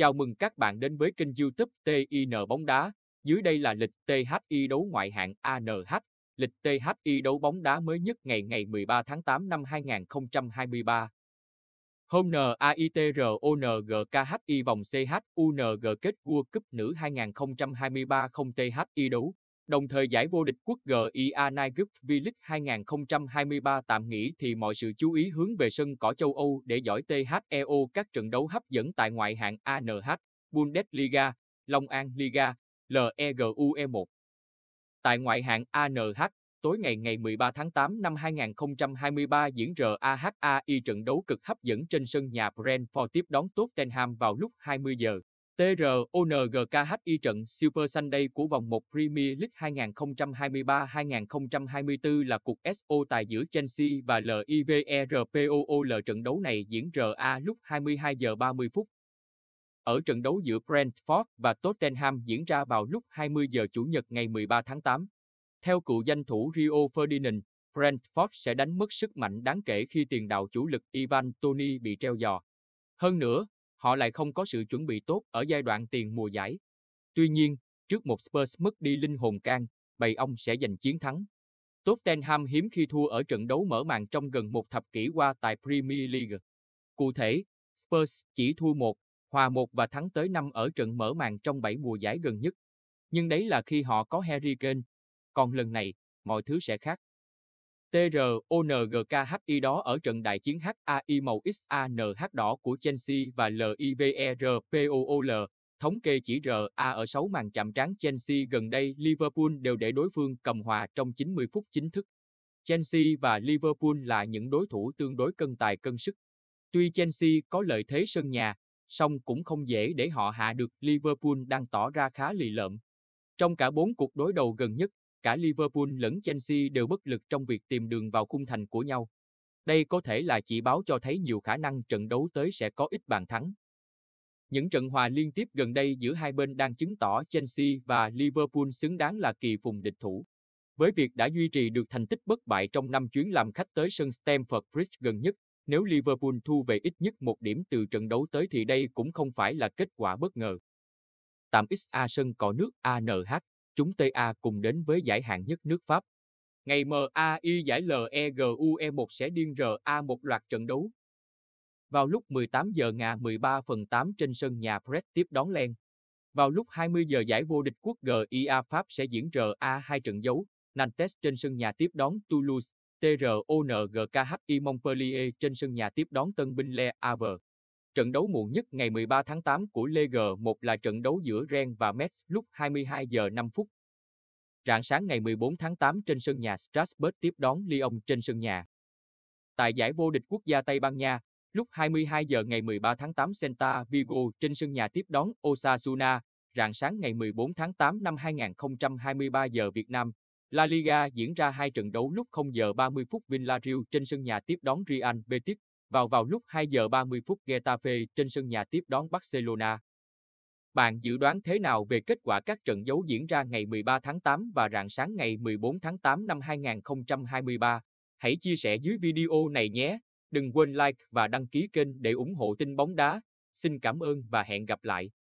Chào mừng các bạn đến với kênh youtube TIN bóng đá. Dưới đây là lịch THI đấu ngoại hạng ANH. Lịch THI đấu bóng đá mới nhất ngày ngày 13 tháng 8 năm 2023. Hôm NAITRONGKHI vòng CHUNG kết World Cup nữ 2023 không THI đấu đồng thời giải vô địch quốc GIA Nigel V-League 2023 tạm nghỉ thì mọi sự chú ý hướng về sân cỏ châu Âu để dõi THEO các trận đấu hấp dẫn tại ngoại hạng ANH, Bundesliga, Long An Liga, LEGUE1. Tại ngoại hạng ANH, tối ngày ngày 13 tháng 8 năm 2023 diễn RAHAI trận đấu cực hấp dẫn trên sân nhà Brentford tiếp đón Tottenham vào lúc 20 giờ. TRONGKHI trận Super Sunday của vòng 1 Premier League 2023-2024 là cuộc SO tài giữa Chelsea và LIVERPOOL. E trận đấu này diễn ra lúc 22 giờ 30 phút. Ở trận đấu giữa Brentford và Tottenham diễn ra vào lúc 20 giờ Chủ nhật ngày 13 tháng 8. Theo cựu danh thủ Rio Ferdinand, Brentford sẽ đánh mất sức mạnh đáng kể khi tiền đạo chủ lực Ivan Toni bị treo giò. Hơn nữa, họ lại không có sự chuẩn bị tốt ở giai đoạn tiền mùa giải. Tuy nhiên, trước một Spurs mất đi linh hồn can, bầy ông sẽ giành chiến thắng. Tottenham hiếm khi thua ở trận đấu mở màn trong gần một thập kỷ qua tại Premier League. Cụ thể, Spurs chỉ thua một, hòa một và thắng tới năm ở trận mở màn trong 7 mùa giải gần nhất. Nhưng đấy là khi họ có Harry Kane. Còn lần này, mọi thứ sẽ khác. TRONGKHI đó ở trận đại chiến HAI màu XANH đỏ của Chelsea và LIVERPOOL. E thống kê chỉ RA ở 6 màn chạm trán Chelsea gần đây Liverpool đều để đối phương cầm hòa trong 90 phút chính thức. Chelsea và Liverpool là những đối thủ tương đối cân tài cân sức. Tuy Chelsea có lợi thế sân nhà, song cũng không dễ để họ hạ được Liverpool đang tỏ ra khá lì lợm. Trong cả bốn cuộc đối đầu gần nhất, cả Liverpool lẫn Chelsea đều bất lực trong việc tìm đường vào khung thành của nhau. Đây có thể là chỉ báo cho thấy nhiều khả năng trận đấu tới sẽ có ít bàn thắng. Những trận hòa liên tiếp gần đây giữa hai bên đang chứng tỏ Chelsea và Liverpool xứng đáng là kỳ phùng địch thủ. Với việc đã duy trì được thành tích bất bại trong năm chuyến làm khách tới sân Stamford Bridge gần nhất, nếu Liverpool thu về ít nhất một điểm từ trận đấu tới thì đây cũng không phải là kết quả bất ngờ. Tạm XA sân cỏ nước ANH chúng TA cùng đến với giải hạng nhất nước Pháp. Ngày MAI giải LEGUE1 sẽ điên RA một loạt trận đấu. Vào lúc 18 giờ ngày 13 phần 8 trên sân nhà Brest tiếp đón Len. Vào lúc 20 giờ giải vô địch quốc GIA Pháp sẽ diễn RA hai trận dấu, Nantes trên sân nhà tiếp đón Toulouse, TRONGKHI Montpellier trên sân nhà tiếp đón Tân Binh Le Havre. Trận đấu muộn nhất ngày 13 tháng 8 của Ligue 1 là trận đấu giữa Rennes và Metz lúc 22 giờ 5 phút. Rạng sáng ngày 14 tháng 8 trên sân nhà Strasbourg tiếp đón Lyon trên sân nhà. Tại giải vô địch quốc gia Tây Ban Nha, lúc 22 giờ ngày 13 tháng 8 Celta Vigo trên sân nhà tiếp đón Osasuna, rạng sáng ngày 14 tháng 8 năm 2023 giờ Việt Nam. La Liga diễn ra hai trận đấu lúc 0 giờ 30 phút Villarreal trên sân nhà tiếp đón Real Betis vào vào lúc 2 giờ 30 phút Getafe trên sân nhà tiếp đón Barcelona. Bạn dự đoán thế nào về kết quả các trận đấu diễn ra ngày 13 tháng 8 và rạng sáng ngày 14 tháng 8 năm 2023? Hãy chia sẻ dưới video này nhé. Đừng quên like và đăng ký kênh để ủng hộ tin bóng đá. Xin cảm ơn và hẹn gặp lại.